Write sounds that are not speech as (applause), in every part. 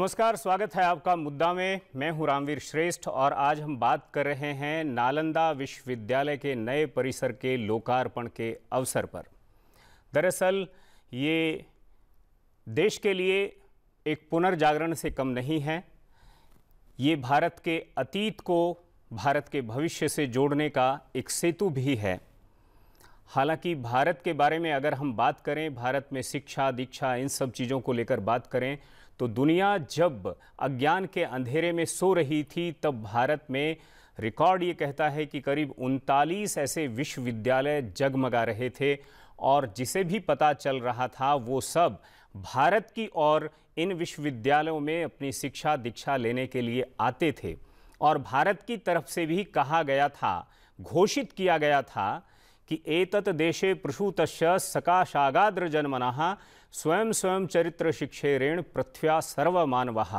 नमस्कार स्वागत है आपका मुद्दा में मैं हूं रामवीर श्रेष्ठ और आज हम बात कर रहे हैं नालंदा विश्वविद्यालय के नए परिसर के लोकार्पण के अवसर पर दरअसल ये देश के लिए एक पुनर्जागरण से कम नहीं है ये भारत के अतीत को भारत के भविष्य से जोड़ने का एक सेतु भी है हालांकि भारत के बारे में अगर हम बात करें भारत में शिक्षा दीक्षा इन सब चीज़ों को लेकर बात करें तो दुनिया जब अज्ञान के अंधेरे में सो रही थी तब भारत में रिकॉर्ड ये कहता है कि करीब उनतालीस ऐसे विश्वविद्यालय जगमगा रहे थे और जिसे भी पता चल रहा था वो सब भारत की ओर इन विश्वविद्यालयों में अपनी शिक्षा दीक्षा लेने के लिए आते थे और भारत की तरफ से भी कहा गया था घोषित किया गया था कि एतत देशे प्रसूतश्य सकाशागाद्र जन्मना स्वयं स्वयं चरित्र शिक्षे ऋण पृथ्व्या सर्वमानवः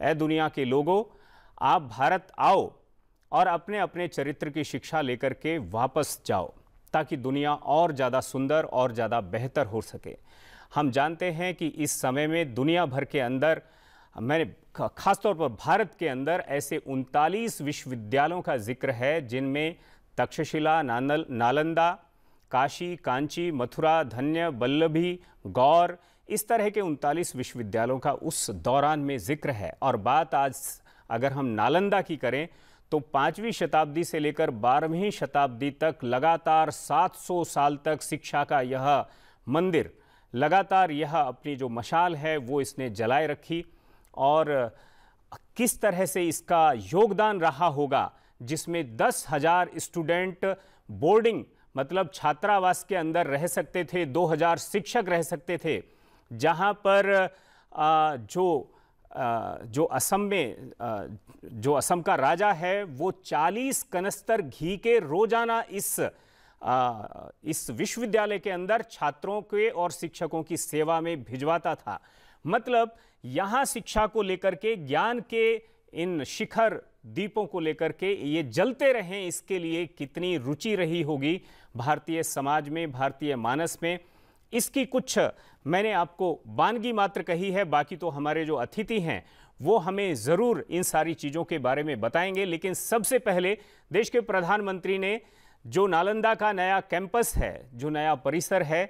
ऐ दुनिया के लोगों आप भारत आओ और अपने अपने चरित्र की शिक्षा लेकर के वापस जाओ ताकि दुनिया और ज़्यादा सुंदर और ज़्यादा बेहतर हो सके हम जानते हैं कि इस समय में दुनिया भर के अंदर मैंने खासतौर पर भारत के अंदर ऐसे उनतालीस विश्वविद्यालयों का जिक्र है जिनमें तक्षशिला नानल नालंदा काशी कांची मथुरा धन्य बल्लभी गौर इस तरह के उनतालीस विश्वविद्यालयों का उस दौरान में जिक्र है और बात आज अगर हम नालंदा की करें तो पाँचवीं शताब्दी से लेकर बारहवीं शताब्दी तक लगातार 700 साल तक शिक्षा का यह मंदिर लगातार यह अपनी जो मशाल है वो इसने जलाए रखी और किस तरह से इसका योगदान रहा होगा जिसमें दस हज़ार स्टूडेंट बोर्डिंग मतलब छात्रावास के अंदर रह सकते थे 2000 शिक्षक रह सकते थे जहां पर जो जो असम में जो असम का राजा है वो 40 कनस्तर घी के रोजाना इस इस विश्वविद्यालय के अंदर छात्रों के और शिक्षकों की सेवा में भिजवाता था मतलब यहाँ शिक्षा को लेकर के ज्ञान के इन शिखर दीपों को लेकर के ये जलते रहें इसके लिए कितनी रुचि रही होगी भारतीय समाज में भारतीय मानस में इसकी कुछ मैंने आपको बानगी मात्र कही है बाकी तो हमारे जो अतिथि हैं वो हमें ज़रूर इन सारी चीज़ों के बारे में बताएंगे लेकिन सबसे पहले देश के प्रधानमंत्री ने जो नालंदा का नया कैंपस है जो नया परिसर है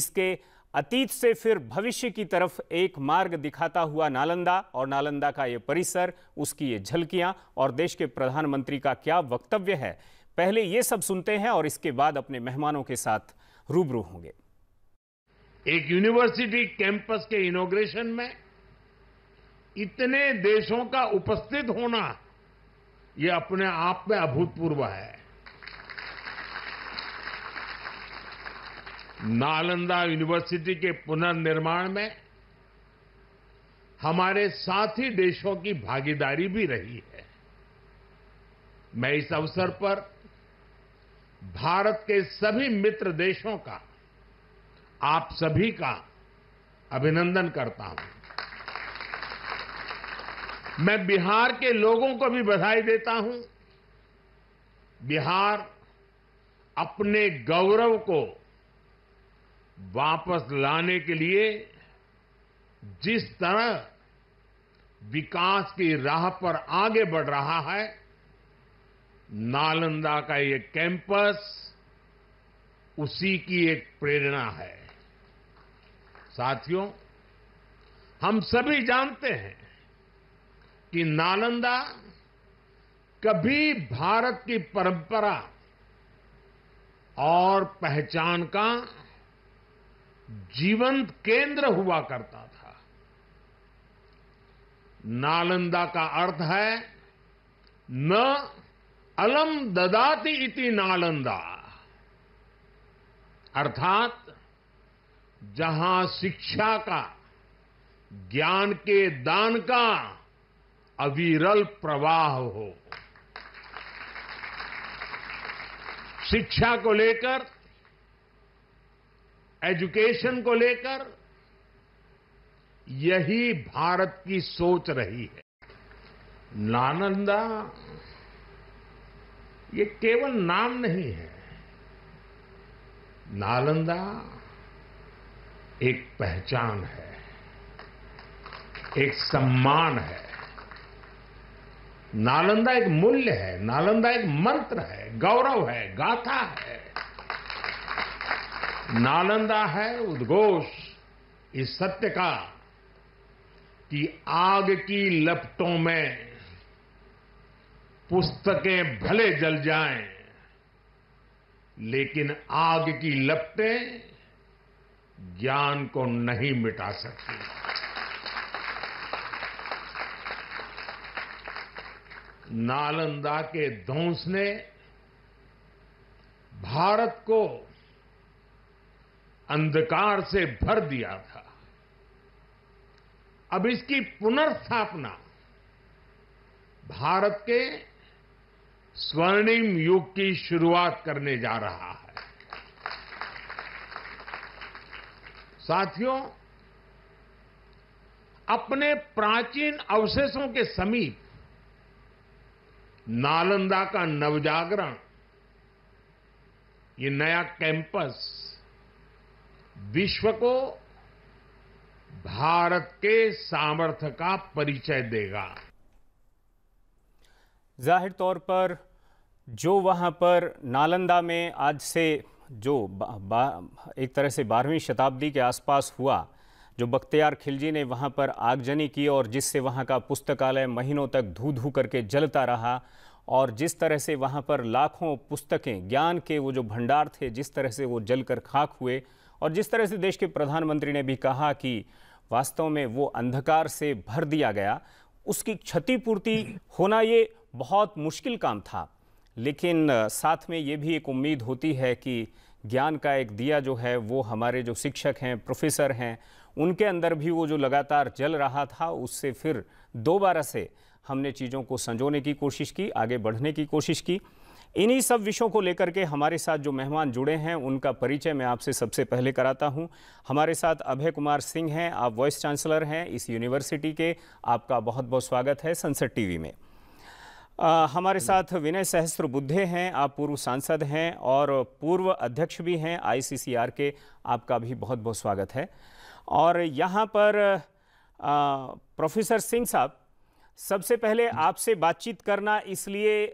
इसके अतीत से फिर भविष्य की तरफ एक मार्ग दिखाता हुआ नालंदा और नालंदा का ये परिसर उसकी ये झलकियां और देश के प्रधानमंत्री का क्या वक्तव्य है पहले ये सब सुनते हैं और इसके बाद अपने मेहमानों के साथ रूबरू होंगे एक यूनिवर्सिटी कैंपस के इनोग्रेशन में इतने देशों का उपस्थित होना यह अपने आप में अभूतपूर्व है नालंदा यूनिवर्सिटी के पुनर्निर्माण में हमारे साथी देशों की भागीदारी भी रही है मैं इस अवसर पर भारत के सभी मित्र देशों का आप सभी का अभिनंदन करता हूं मैं बिहार के लोगों को भी बधाई देता हूं बिहार अपने गौरव को वापस लाने के लिए जिस तरह विकास की राह पर आगे बढ़ रहा है नालंदा का ये कैंपस उसी की एक प्रेरणा है साथियों हम सभी जानते हैं कि नालंदा कभी भारत की परंपरा और पहचान का जीवंत केंद्र हुआ करता था नालंदा का अर्थ है न अलम ददाति इति नालंदा अर्थात जहां शिक्षा का ज्ञान के दान का अविरल प्रवाह हो शिक्षा को लेकर एजुकेशन को लेकर यही भारत की सोच रही है नालंदा ये केवल नाम नहीं है नालंदा एक पहचान है एक सम्मान है नालंदा एक मूल्य है नालंदा एक मंत्र है गौरव है गाथा है नालंदा है उद्घोष इस सत्य का कि आग की लपटों में पुस्तकें भले जल जाएं लेकिन आग की लपटें ज्ञान को नहीं मिटा सकती नालंदा के ध्वंस ने भारत को अंधकार से भर दिया था अब इसकी पुनर्स्थापना भारत के स्वर्णिम युग की शुरुआत करने जा रहा है साथियों अपने प्राचीन अवशेषों के समीप नालंदा का नवजागरण ये नया कैंपस विश्व को भारत के सामर्थ्य का परिचय देगा जाहिर तौर पर जो वहां पर नालंदा में आज से जो एक तरह से बारहवीं शताब्दी के आसपास हुआ जो बख्तियार खिलजी ने वहां पर आगजनी की और जिससे वहां का पुस्तकालय महीनों तक धू धू करके जलता रहा और जिस तरह से वहां पर लाखों पुस्तकें ज्ञान के वो जो भंडार थे जिस तरह से वो जलकर खाक हुए और जिस तरह से देश के प्रधानमंत्री ने भी कहा कि वास्तव में वो अंधकार से भर दिया गया उसकी क्षतिपूर्ति होना ये बहुत मुश्किल काम था लेकिन साथ में ये भी एक उम्मीद होती है कि ज्ञान का एक दिया जो है वो हमारे जो शिक्षक हैं प्रोफेसर हैं उनके अंदर भी वो जो लगातार जल रहा था उससे फिर दोबारा से हमने चीज़ों को संजोने की कोशिश की आगे बढ़ने की कोशिश की इन्हीं सब विषयों को लेकर के हमारे साथ जो मेहमान जुड़े हैं उनका परिचय मैं आपसे सबसे पहले कराता हूं हमारे साथ अभय कुमार सिंह हैं आप वाइस चांसलर हैं इस यूनिवर्सिटी के आपका बहुत बहुत स्वागत है संसद टीवी में आ, हमारे साथ विनय सहस्त्र बुद्धे हैं आप पूर्व सांसद हैं और पूर्व अध्यक्ष भी हैं आई के आपका भी बहुत बहुत स्वागत है और यहाँ पर प्रोफेसर सिंह साहब सबसे पहले आपसे बातचीत करना इसलिए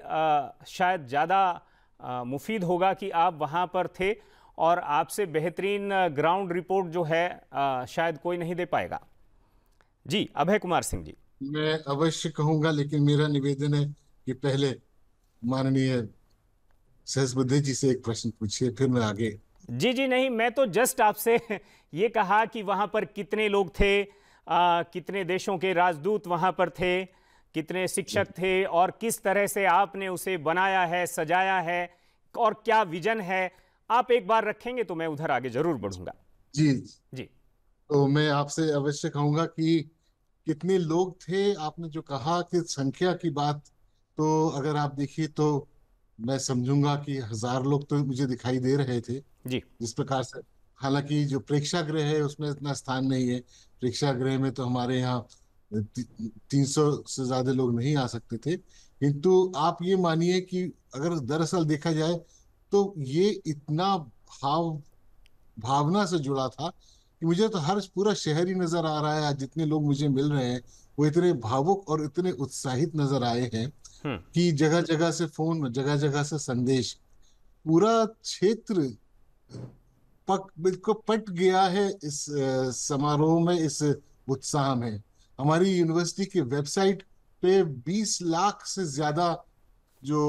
शायद ज़्यादा मुफीद होगा कि आप वहाँ पर थे और आपसे बेहतरीन ग्राउंड रिपोर्ट जो है शायद कोई नहीं दे पाएगा जी अभय कुमार सिंह जी मैं अवश्य कहूंगा लेकिन मेरा निवेदन है कि पहले माननीय सहसबुद्धि जी से एक प्रश्न पूछिए फिर मैं आगे जी जी नहीं मैं तो जस्ट आपसे (laughs) ये कहा कि वहां पर कितने लोग थे आ, कितने देशों के राजदूत वहाँ पर थे कितने शिक्षक हम्म। थे और किस तरह से आपने उसे बनाया है सजाया है और क्या विजन है आप एक बार रखेंगे तो मैं उधर आगे जरूर बढ़ूंगा जी जी तो मैं आपसे अवश्य कहूंगा कि कितने लोग थे आपने जो कहा कि संख्या की बात तो अगर आप देखिए तो मैं समझूंगा कि हजार लोग तो मुझे दिखाई दे रहे थे जी जिस प्रकार से हालांकि जो प्रेक्षागृह है उसमें इतना स्थान नहीं है प्रेक्षागृह में तो हमारे यहाँ तीन सौ से ज्यादा लोग नहीं आ सकते थे किंतु आप ये मानिए कि अगर दरअसल देखा जाए तो ये इतना भाव भावना से जुड़ा था कि मुझे तो हर पूरा शहर ही नजर आ रहा है जितने लोग मुझे मिल रहे हैं वो इतने भावुक और इतने उत्साहित नजर आए हैं हम्म। कि जगह जगह से फोन जगह जगह से संदेश पूरा क्षेत्र पक बिल्कुल पट गया है इस समारोह में इस उत्साह में हमारी यूनिवर्सिटी की वेबसाइट पे 20 लाख से ज्यादा जो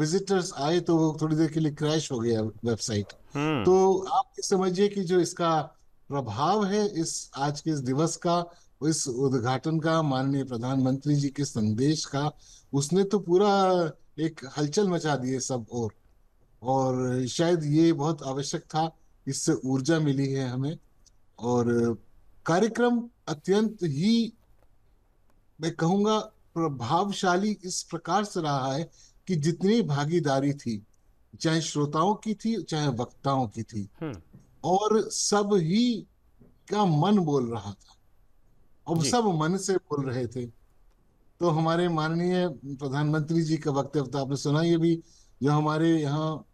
विजिटर्स आए तो वो थोड़ी देर के लिए क्रैश हो गया वेबसाइट हम्म। तो आप समझिए कि जो इसका प्रभाव है इस आज के इस दिवस का इस उद्घाटन का माननीय प्रधानमंत्री जी के संदेश का उसने तो पूरा एक हलचल मचा दी है सब और और शायद ये बहुत आवश्यक था इससे ऊर्जा मिली है हमें और कार्यक्रम अत्यंत ही मैं कहूंगा प्रभावशाली इस प्रकार से रहा है कि जितनी भागीदारी थी चाहे श्रोताओं की थी चाहे वक्ताओं की थी हम्म। और सब ही का मन बोल रहा था और सब मन से बोल रहे थे तो हमारे माननीय प्रधानमंत्री जी का वक्तव्य तो आपने सुना ये भी जो हमारे यहाँ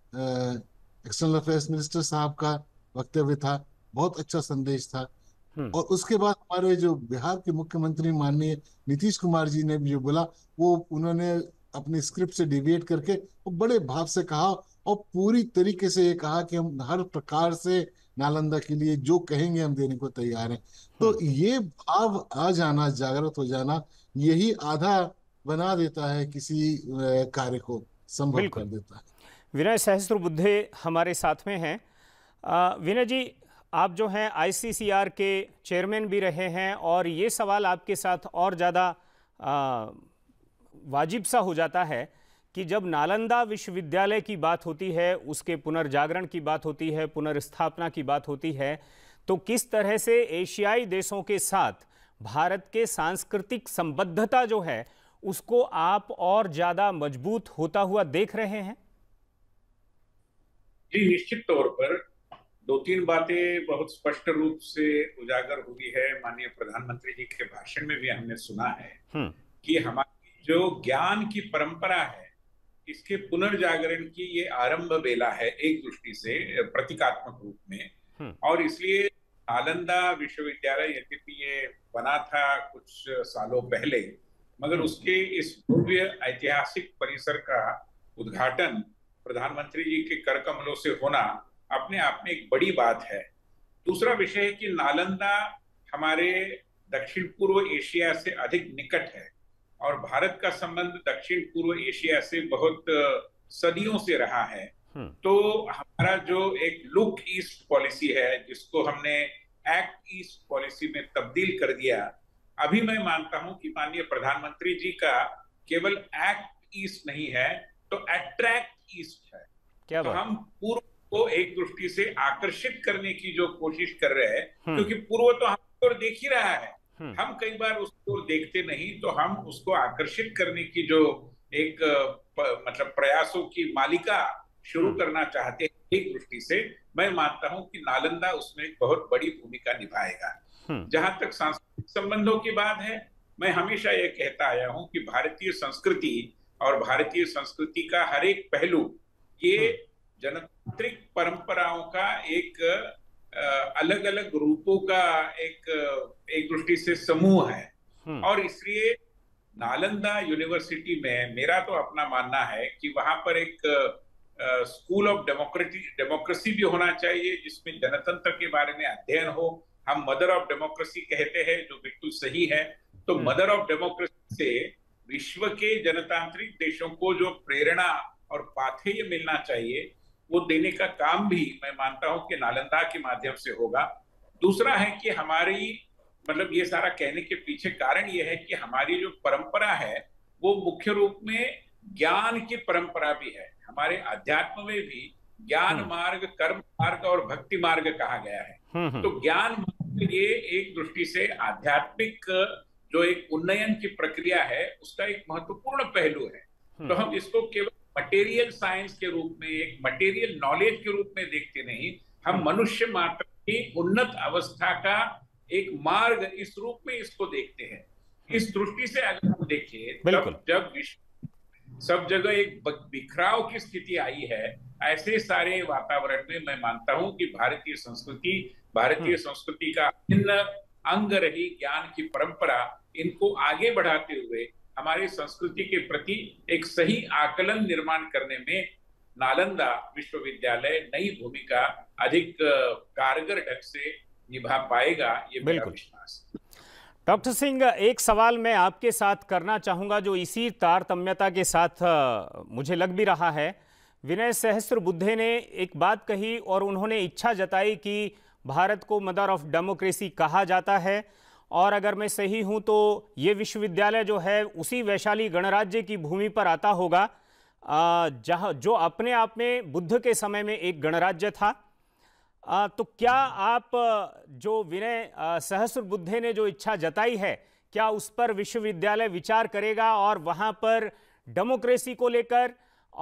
एक्सटर्नल अफेयर्स मिनिस्टर साहब का वक्तव्य था बहुत अच्छा संदेश था हम्म। और उसके बाद हमारे जो बिहार के मुख्यमंत्री माननीय नीतीश कुमार जी ने भी जो बोला वो उन्होंने अपने स्क्रिप्ट से डिबेट करके वो बड़े भाव से कहा और पूरी तरीके से ये कहा कि हम हर प्रकार से नालंदा के लिए जो कहेंगे हम देने को तैयार हैं तो हम्म। ये भाव आ जाना जागृत हो जाना यही आधा बना देता है किसी कार्य को संभव कर देता है विनय बुद्धे हमारे साथ में हैं विनय जी आप जो हैं आईसीसीआर के चेयरमैन भी रहे हैं और ये सवाल आपके साथ और ज़्यादा वाजिब सा हो जाता है कि जब नालंदा विश्वविद्यालय की बात होती है उसके पुनर्जागरण की बात होती है पुनर्स्थापना की बात होती है तो किस तरह से एशियाई देशों के साथ भारत के सांस्कृतिक संबद्धता जो है उसको आप और ज़्यादा मजबूत होता हुआ देख रहे हैं जी निश्चित तौर पर दो तीन बातें बहुत स्पष्ट रूप से उजागर हुई है माननीय प्रधानमंत्री जी के भाषण में भी हमने सुना है हम्म। कि हमारी जो ज्ञान की परंपरा है इसके पुनर्जागरण की ये आरंभ बेला है एक दृष्टि से प्रतीकात्मक रूप में हम्म। और इसलिए नालंदा विश्वविद्यालय यद्यपि ये बना था कुछ सालों पहले मगर हम्म। उसके इस भव्य ऐतिहासिक परिसर का उद्घाटन प्रधानमंत्री जी के कर कमलों से होना अपने आप में एक बड़ी बात है दूसरा विषय है कि नालंदा हमारे दक्षिण पूर्व एशिया से अधिक निकट है और भारत का संबंध दक्षिण पूर्व एशिया से बहुत सदियों से रहा है हम्म। तो हमारा जो एक लुक ईस्ट पॉलिसी है जिसको हमने एक्ट ईस्ट पॉलिसी में तब्दील कर दिया अभी मैं मानता हूं कि माननीय प्रधानमंत्री जी का केवल एक्ट ईस्ट नहीं है तो अट्रैक्ट ईस्ट है क्या तो हम पूर्व को एक दृष्टि से आकर्षित करने की जो कोशिश कर रहे हैं हम्म। क्योंकि पूर्व तो हम और देख ही रहा है हम्म। हम कई बार उसको देखते नहीं तो हम उसको आकर्षित करने की जो एक प, मतलब प्रयासों की मालिका शुरू हम्म। करना चाहते हैं एक दृष्टि से मैं मानता हूं कि नालंदा उसमें एक बहुत बड़ी भूमिका निभाएगा जहां तक सांस्कृतिक संबंधों की बात है मैं हमेशा यह कहता आया हूं कि भारतीय संस्कृति और भारतीय संस्कृति का हर एक पहलू ये हम्म। जनतांत्रिक परंपराओं का एक अलग अलग रूपों का एक एक दृष्टि से समूह है हम्म। और इसलिए नालंदा यूनिवर्सिटी में मेरा तो अपना मानना है कि वहां पर एक स्कूल ऑफ डेमोक्रेटी डेमोक्रेसी भी होना चाहिए जिसमें जनतंत्र के बारे में अध्ययन हो हम मदर ऑफ डेमोक्रेसी कहते हैं जो बिल्कुल सही है तो हम्म। मदर ऑफ डेमोक्रेसी से विश्व के जनतांत्रिक देशों को जो प्रेरणा और पाथेय मिलना चाहिए वो देने का काम भी मैं मानता हूं कि नालंदा के माध्यम से होगा दूसरा है कि हमारी मतलब ये सारा कहने के पीछे कारण ये है कि हमारी जो परंपरा है वो मुख्य रूप में ज्ञान की परंपरा भी है हमारे अध्यात्म में भी ज्ञान हम्म। मार्ग कर्म मार्ग और भक्ति मार्ग कहा गया है हम्म, हम्म। तो ज्ञान मार्ग ये एक दृष्टि से आध्यात्मिक जो एक उन्नयन की प्रक्रिया है उसका एक महत्वपूर्ण पहलू है हम्म। तो हम इसको केवल मटेरियल साइंस के रूप में एक मटेरियल नॉलेज के रूप में देखते नहीं हम हम्म। मनुष्य मात्र की उन्नत अवस्था का एक मार्ग इस रूप में इसको देखते हैं हम्म। इस दृष्टि से अगर हम देखिए जब विश्व सब जगह एक बिखराव की स्थिति आई है ऐसे सारे वातावरण में मैं मानता हूं कि भारतीय संस्कृति भारतीय संस्कृति का अंग रही ज्ञान की परंपरा इनको आगे बढ़ाते हुए हमारे संस्कृति के प्रति एक सही आकलन निर्माण करने में नालंदा विश्वविद्यालय नई भूमिका अधिक कारगर ढंग से निभा पाएगा ये मेरा विश्वास डॉक्टर सिंह एक सवाल मैं आपके साथ करना चाहूँगा जो इसी तारतम्यता के साथ मुझे लग भी रहा है विनय सहस्त्र बुद्धे ने एक बात कही और उन्होंने इच्छा जताई कि भारत को मदर ऑफ डेमोक्रेसी कहा जाता है और अगर मैं सही हूँ तो ये विश्वविद्यालय जो है उसी वैशाली गणराज्य की भूमि पर आता होगा जहाँ जो अपने आप में बुद्ध के समय में एक गणराज्य था आ, तो क्या आप जो विनय सहस्र बुद्धे ने जो इच्छा जताई है क्या उस पर विश्वविद्यालय विचार करेगा और वहाँ पर डेमोक्रेसी को लेकर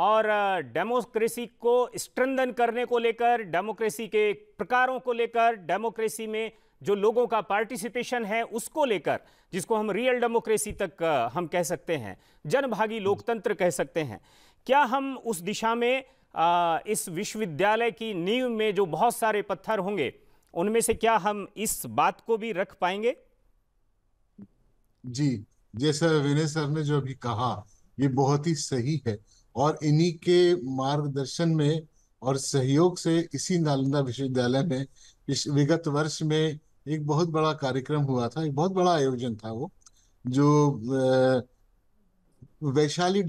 और डेमोक्रेसी को स्ट्रेंदन करने को लेकर डेमोक्रेसी के प्रकारों को लेकर डेमोक्रेसी में जो लोगों का पार्टिसिपेशन है उसको लेकर जिसको हम रियल डेमोक्रेसी तक हम कह सकते हैं जनभागी हम्म। लोकतंत्र कह सकते हैं क्या हम उस दिशा में इस विश्वविद्यालय की नींव में जो बहुत सारे पत्थर होंगे उनमें से क्या हम इस बात को भी रख पाएंगे जी जैसा विनय सर ने जो अभी कहा ये बहुत ही सही है और इन्हीं के मार्गदर्शन में और सहयोग से इसी नालंदा विश्वविद्यालय में विगत वर्ष में एक बहुत बड़ा कार्यक्रम हुआ था एक बहुत बड़ा आयोजन था वो जो वैशाली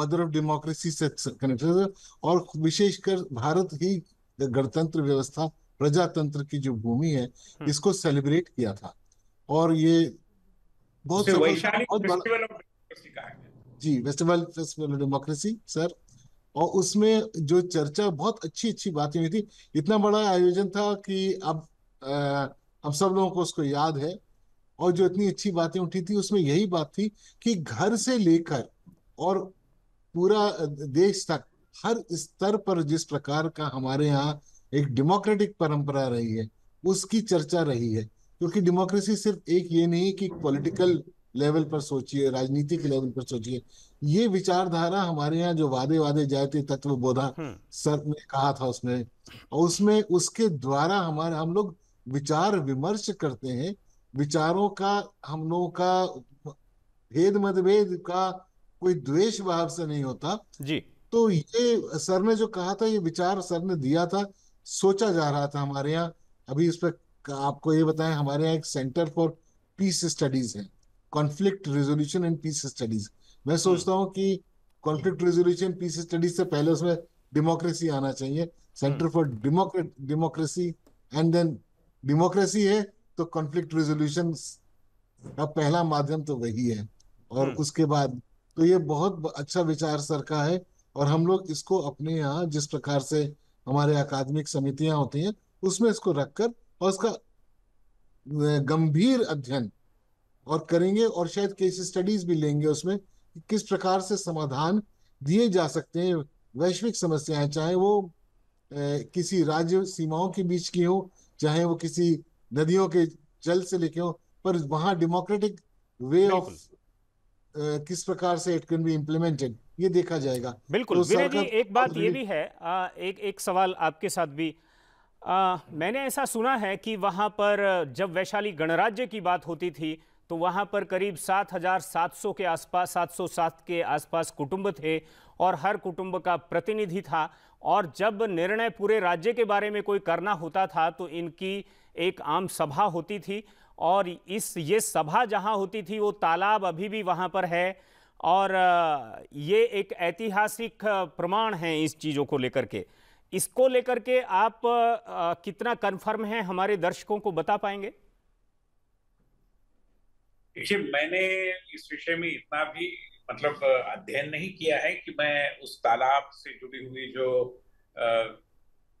मदर ऑफ डेमोक्रेसी से कनेक्टेड और विशेषकर भारत ही गणतंत्र व्यवस्था प्रजातंत्र की जो भूमि है हम्म। इसको सेलिब्रेट किया था और ये बहुत अच्छा, बहुत जी festival festival of democracy sir और उसमें जो चर्चा बहुत अच्छी अच्छी बातें हुई थी इतना बड़ा आयोजन था कि अब अब सब लोगों को उसको याद है और जो इतनी अच्छी बातें उठी थी उसमें यही बात थी कि घर से लेकर और पूरा देश तक हर स्तर पर जिस प्रकार का हमारे यहाँ एक डेमोक्रेटिक परंपरा रही है उसकी चर्चा रही है क्योंकि डेमोक्रेसी सिर्फ एक ये नहीं कि पॉलिटिकल लेवल पर सोचिए राजनीति के लेवल पर सोचिए ये विचारधारा हमारे यहाँ जो वादे वादे जाते तत्व बोधा हम्म। सर ने कहा था उसमें और उसमें उसके द्वारा हमारे हम लोग विचार विमर्श करते हैं विचारों का हम लोगों का भेद मतभेद का कोई द्वेष भाव से नहीं होता जी तो ये सर ने जो कहा था ये विचार सर ने दिया था सोचा जा रहा था हमारे यहाँ अभी इस पर आपको ये बताएं हमारे यहाँ एक सेंटर फॉर पीस स्टडीज है conflict resolution and peace studies मैं हम्म। सोचता हूँ कि कॉन्फ्लिक्ट रेजोल्यूशन पीस स्टडीज से पहले उसमें डेमोक्रेसी आना चाहिए centre hmm. For democracy and then democracy है तो कॉन्फ्लिक्ट रेजोल्यूशन का पहला माध्यम तो वही है और हम्म। उसके बाद तो ये बहुत अच्छा विचार सर का है और हम लोग इसको अपने यहाँ जिस प्रकार से हमारे अकादमिक समितियां होती हैं उसमें इसको रखकर और उसका गंभीर अध्ययन और करेंगे और शायद केस स्टडीज भी लेंगे उसमें कि किस प्रकार से समाधान दिए जा सकते हैं वैश्विक समस्याएं चाहे वो ए, किसी राज्य सीमाओं के बीच की हो चाहे वो किसी नदियों के जल से लेके हो पर वहां डेमोक्रेटिक वे ऑफ किस प्रकार से इट कैन बी इम्प्लीमेंटेड ये देखा जाएगा बिल्कुल तो जी एक बात ये भी है आ, एक एक सवाल आपके साथ भी आ, मैंने ऐसा सुना है कि वहां पर जब वैशाली गणराज्य की बात होती थी तो वहां पर करीब 7,700 के आसपास 707 के आसपास कुटुंब थे और हर कुटुंब का प्रतिनिधि था और जब निर्णय पूरे राज्य के बारे में कोई करना होता था तो इनकी एक आम सभा होती थी और इस ये सभा जहां होती थी वो तालाब अभी भी वहां पर है और ये एक ऐतिहासिक प्रमाण है इस चीज़ों को लेकर के इसको लेकर के आप कितना कन्फर्म है हमारे दर्शकों को बता पाएंगे देखिए मैंने इस विषय में इतना भी मतलब अध्ययन नहीं किया है कि मैं उस तालाब से जुड़ी हुई जो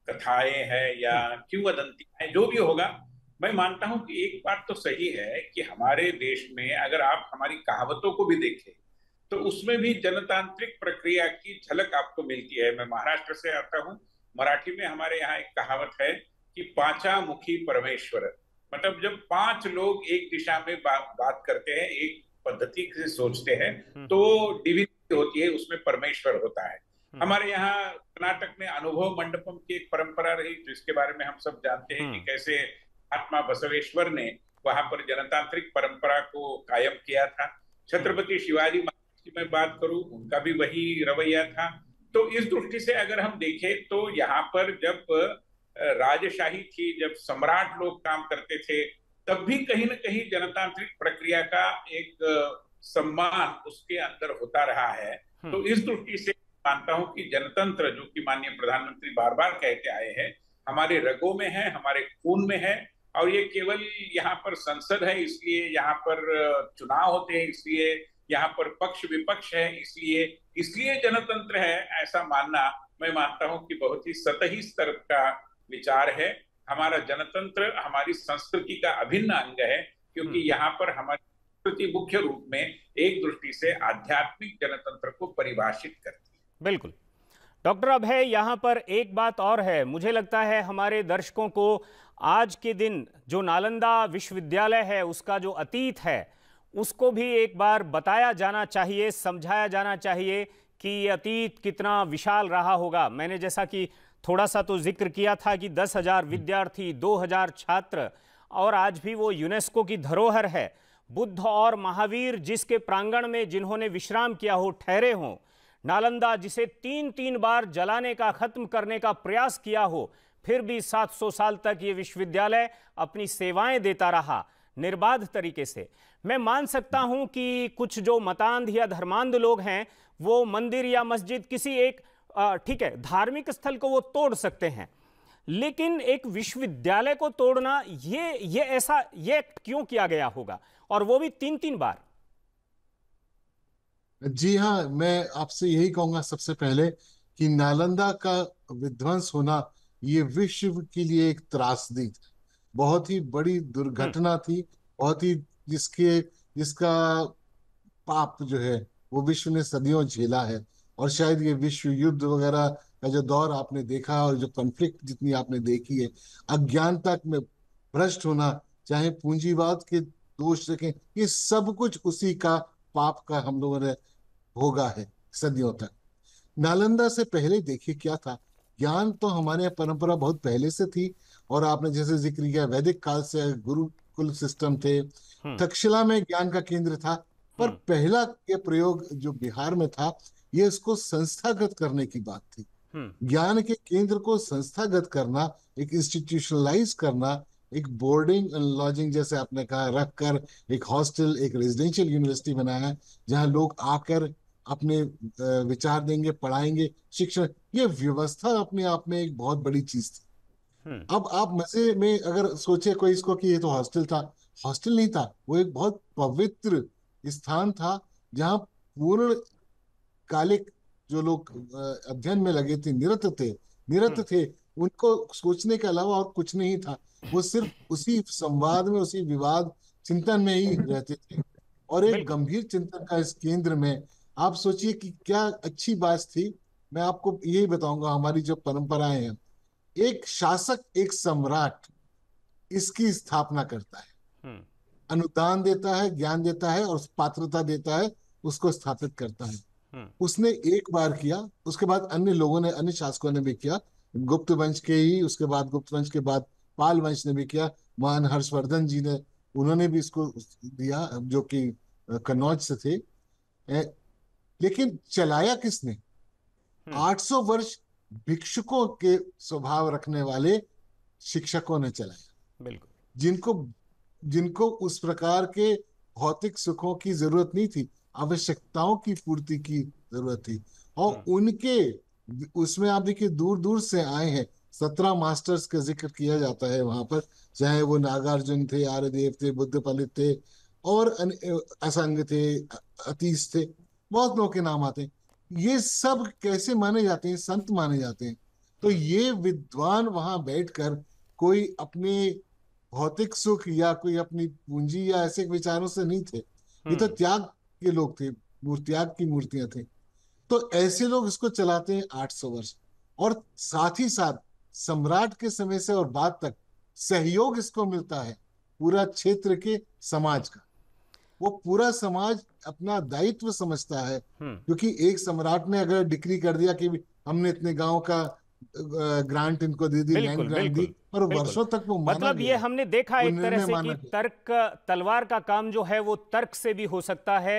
कथाएं हैं या हम्म। क्यों है जो भी होगा मैं मानता हूं कि एक बात तो सही है कि हमारे देश में अगर आप हमारी कहावतों को भी देखें तो उसमें भी जनतांत्रिक प्रक्रिया की झलक आपको मिलती है मैं महाराष्ट्र से आता हूं मराठी में हमारे यहाँ एक कहावत है कि पांचा मुखी परमेश्वर मतलब जब पांच लोग एक दिशा में बा, बात करते हैं एक पद्धति से सोचते हैं हम्म। तो डिविनिटी होती है उसमें परमेश्वर होता है हम्म। हमारे यहाँ कर्नाटक में अनुभव मंडपम की एक परंपरा रही जिसके तो बारे में हम सब जानते हैं कि हम्म। कैसे आत्मा बसवेश्वर ने वहां पर जनतांत्रिक परंपरा को कायम किया था छत्रपति शिवाजी महाराज की मैं बात करूं उनका भी वही रवैया था तो इस दृष्टि से अगर हम देखें तो यहाँ पर जब राजशाही थी जब सम्राट लोग काम करते थे तब भी कहीं ना कहीं जनतांत्रिक प्रक्रिया का एक सम्मान उसके अंदर होता रहा है हम्म। तो इस दृष्टि से मानता हूं कि जनतंत्र जो कि माननीय प्रधानमंत्री बार बार कहते आए हैं हमारे रगों में है हमारे खून में है और ये केवल यहाँ पर संसद है इसलिए यहाँ पर चुनाव होते हैं इसलिए यहाँ पर पक्ष विपक्ष है इसलिए इसलिए जनतंत्र है ऐसा मानना मैं मानता हूँ कि बहुत ही सतही स्तर का विचार है हमारा जनतंत्र हमारी संस्कृति का अभिन्न अंग है क्योंकि हम्म। यहाँ पर हमारी संस्कृति मुख्य रूप में एक दृष्टि से आध्यात्मिक जनतंत्र को परिभाषित करती है बिल्कुल डॉक्टर अभय यहाँ पर एक बात और है मुझे लगता है हमारे दर्शकों को आज के दिन जो नालंदा विश्वविद्यालय है उसका जो अतीत है उसको भी एक बार बताया जाना चाहिए समझाया जाना चाहिए कि अतीत कितना विशाल रहा होगा मैंने जैसा कि थोड़ा सा तो जिक्र किया था कि 10,000 विद्यार्थी 2,000 छात्र और आज भी वो यूनेस्को की धरोहर है बुद्ध और महावीर जिसके प्रांगण में जिन्होंने विश्राम किया हो ठहरे हों नालंदा जिसे तीन तीन बार जलाने का खत्म करने का प्रयास किया हो फिर भी 700 साल तक ये विश्वविद्यालय अपनी सेवाएं देता रहा निर्बाध तरीके से मैं मान सकता हूं कि कुछ जो मतांध या धर्मांध लोग हैं वो मंदिर या मस्जिद किसी एक ठीक है धार्मिक स्थल को वो तोड़ सकते हैं लेकिन एक विश्वविद्यालय को तोड़ना ये ये ऐसा ये एक्ट क्यों किया गया होगा और वो भी तीन तीन बार जी हाँ मैं आपसे यही कहूंगा सबसे पहले कि नालंदा का विध्वंस होना ये विश्व के लिए एक त्रासदी बहुत ही बड़ी दुर्घटना हम्म। थी बहुत ही जिसके जिसका पाप जो है वो विश्व ने सदियों झेला है और शायद ये विश्व युद्ध वगैरह का जो दौर आपने देखा और जो कॉन्फ्लिक्ट जितनी आपने देखी है अज्ञानता में भ्रष्ट होना चाहे पूंजीवाद के दोष रखें ये सब कुछ उसी का पाप का हम लोगों ने भोगा है सदियों तक नालंदा से पहले देखिए क्या था ज्ञान तो हमारे यहाँ परंपरा बहुत पहले से थी और आपने जैसे जिक्र किया वैदिक काल से गुरुकुल सिस्टम थे हम्म। तक्षशिला में ज्ञान का केंद्र था पर हम्म। पहला ये प्रयोग जो बिहार में था ये इसको संस्थागत करने की बात थी हम्म। ज्ञान के केंद्र को संस्थागत करना एक इंस्टीट्यूशनलाइज करना एक बोर्डिंग एंड लॉजिंग जैसे आपने कहा रखकर एक हॉस्टल एक रेजिडेंशियल यूनिवर्सिटी बनाया जहां लोग आकर अपने विचार देंगे पढ़ाएंगे शिक्षण ये व्यवस्था अपने आप में एक बहुत बड़ी चीज थी हम्म। अब आप मजे में अगर सोचे कोई इसको कि ये तो हॉस्टल था हॉस्टल नहीं था वो एक बहुत पवित्र स्थान था जहाँ पूर्ण तात्कालिक जो लोग अध्ययन में लगे थे निरत थे निरत हम्म। थे उनको सोचने के अलावा और कुछ नहीं था वो सिर्फ उसी संवाद में उसी विवाद चिंतन में ही रहते थे और एक गंभीर चिंतन का इस केंद्र में आप सोचिए कि क्या अच्छी बात थी मैं आपको यही बताऊंगा हमारी जो परंपराएं हैं एक शासक एक सम्राट इसकी स्थापना करता है हम्म। अनुदान देता है ज्ञान देता है और पात्रता देता है उसको स्थापित करता है हम्म। उसने एक बार किया उसके बाद अन्य लोगों ने अन्य शासकों ने भी किया गुप्त वंश के ही उसके बाद गुप्त वंश के बाद पाल वंश ने भी किया महान हर्षवर्धन जी ने उन्होंने भी इसको दिया जो कि कन्नौज से थे लेकिन चलाया किसने 800 हम्म। वर्ष भिक्षुकों के स्वभाव रखने वाले शिक्षकों ने चलाया बिल्कुल जिनको जिनको उस प्रकार के भौतिक सुखों की जरूरत नहीं थी आवश्यकताओं की पूर्ति की जरूरत थी और हाँ। उनके उसमें आप देखिए दूर दूर से आए हैं सत्रह मास्टर्स का जिक्र किया जाता है वहां पर चाहे वो नागार्जुन थे आर्यदेव थे बुद्ध पलित थे और असंग थे अतीश थे बहुत लोग के नाम आते हैं ये सब कैसे माने जाते हैं संत माने जाते हैं तो हाँ। ये विद्वान वहां बैठकर कोई अपने भौतिक सुख या कोई अपनी पूंजी या ऐसे विचारों से नहीं थे ये तो हम्म। त्याग के लोग थे मूर्तियाग की मूर्तियां थी तो ऐसे लोग इसको चलाते हैं 800 वर्ष और साथ ही साथ सम्राट के समय से और बाद तक सहयोग इसको मिलता है पूरा क्षेत्र के समाज का वो पूरा समाज अपना दायित्व समझता है हम्म। क्योंकि एक सम्राट ने अगर डिक्री कर दिया कि हमने इतने गांव का ग्रांट इनको दे दी लैंड ग्रांट दी पर वर्षों तक वो माना मतलब ये हमने देखा एक तरह से कि तर्क तलवार का काम जो है वो तर्क से भी हो सकता है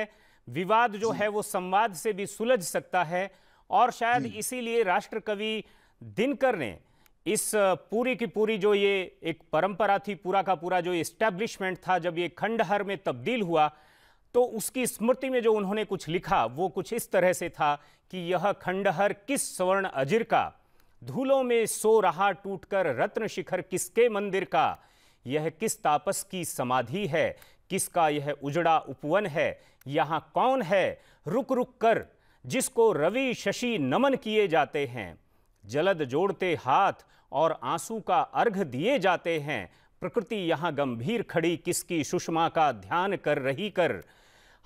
विवाद जो है वो संवाद से भी सुलझ सकता है और शायद इसीलिए राष्ट्र कवि दिनकर ने इस पूरी की पूरी जो ये एक परंपरा थी पूरा का पूरा जो इस्टेब्लिशमेंट था जब ये खंडहर में तब्दील हुआ तो उसकी स्मृति में जो उन्होंने कुछ लिखा वो कुछ इस तरह से था कि यह खंडहर किस स्वर्ण अजिर का धूलों में सो रहा टूटकर रत्न शिखर किसके मंदिर का यह किस तापस की समाधि है किसका यह उजड़ा उपवन है यहाँ कौन है रुक रुक कर जिसको रवि शशि नमन किए जाते हैं जलद जोड़ते हाथ और आंसू का अर्घ दिए जाते हैं प्रकृति यहाँ गंभीर खड़ी किसकी सुषमा का ध्यान कर रही कर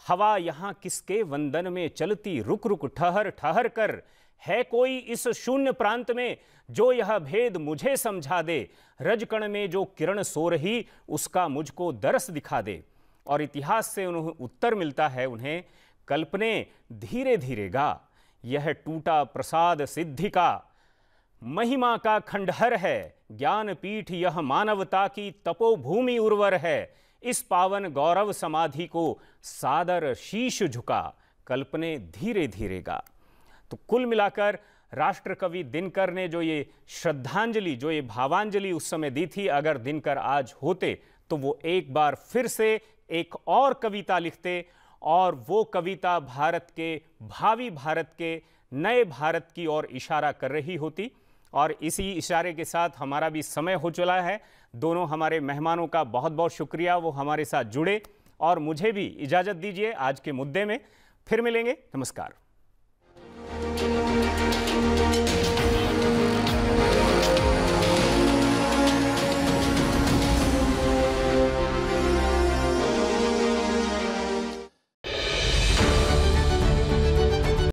हवा यहाँ किसके वंदन में चलती रुक रुक ठहर ठहर कर है कोई इस शून्य प्रांत में जो यह भेद मुझे समझा दे रजकण में जो किरण सो रही उसका मुझको दरस दिखा दे और इतिहास से उन्हें उत्तर मिलता है उन्हें कल्पने धीरे धीरे गा यह टूटा प्रसाद सिद्धि का महिमा का खंडहर है ज्ञान पीठ यह मानवता की तपोभूमि उर्वर है इस पावन गौरव समाधि को सादर शीश झुका कल्पने धीरे धीरे गा तो कुल मिलाकर राष्ट्रकवि दिनकर ने जो ये श्रद्धांजलि जो ये भावांजलि उस समय दी थी अगर दिनकर आज होते तो वो एक बार फिर से एक और कविता लिखते और वो कविता भारत के भावी भारत के नए भारत की ओर इशारा कर रही होती और इसी इशारे के साथ हमारा भी समय हो चला है दोनों हमारे मेहमानों का बहुत बहुत शुक्रिया वो हमारे साथ जुड़े और मुझे भी इजाज़त दीजिए आज के मुद्दे में फिर मिलेंगे नमस्कार